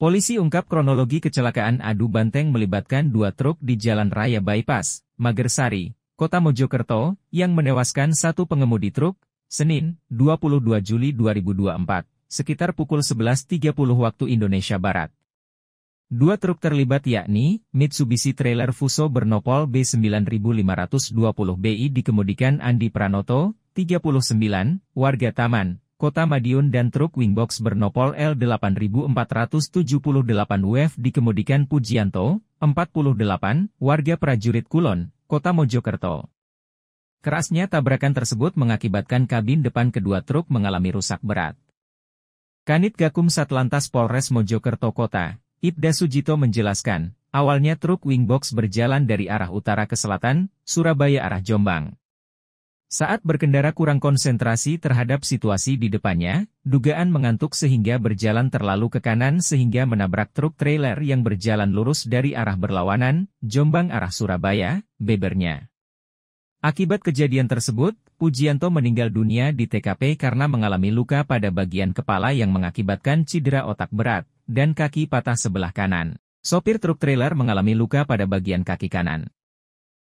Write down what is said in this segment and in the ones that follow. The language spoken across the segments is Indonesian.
Polisi ungkap kronologi kecelakaan adu banteng melibatkan dua truk di Jalan Raya Bypass, Magersari, Kota Mojokerto, yang menewaskan satu pengemudi truk, Senin, 22 Juli 2024, sekitar pukul 11.30 waktu Indonesia Barat. Dua truk terlibat yakni Mitsubishi Trailer Fuso Bernopol B9520BI dikemudikan Andi Pranoto, 39, warga Taman, Kota Madiun dan truk wingbox bernopol L8478 WF dikemudikan Pujianto, 48, warga prajurit Kulon, Kota Mojokerto. Kerasnya tabrakan tersebut mengakibatkan kabin depan kedua truk mengalami rusak berat. Kanit Gakum Satlantas Polres Mojokerto Kota, Ibda Sujito menjelaskan, awalnya truk wingbox berjalan dari arah utara ke selatan, Surabaya arah Jombang. Saat berkendara kurang konsentrasi terhadap situasi di depannya, dugaan mengantuk sehingga berjalan terlalu ke kanan sehingga menabrak truk trailer yang berjalan lurus dari arah berlawanan, Jombang arah Surabaya, bebernya. Akibat kejadian tersebut, Pujianto meninggal dunia di TKP karena mengalami luka pada bagian kepala yang mengakibatkan cedera otak berat, dan kaki patah sebelah kanan. Sopir truk trailer mengalami luka pada bagian kaki kanan.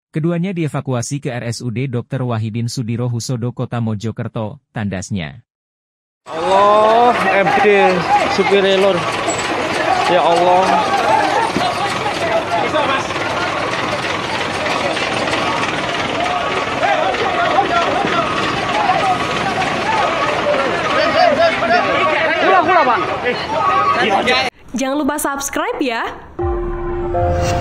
Keduanya dievakuasi ke RSUD Dr. Wahidin Sudiro Husodo Kota Mojokerto, tandasnya. Allah, MD, supir elor. Ya Allah. Jangan lupa subscribe ya.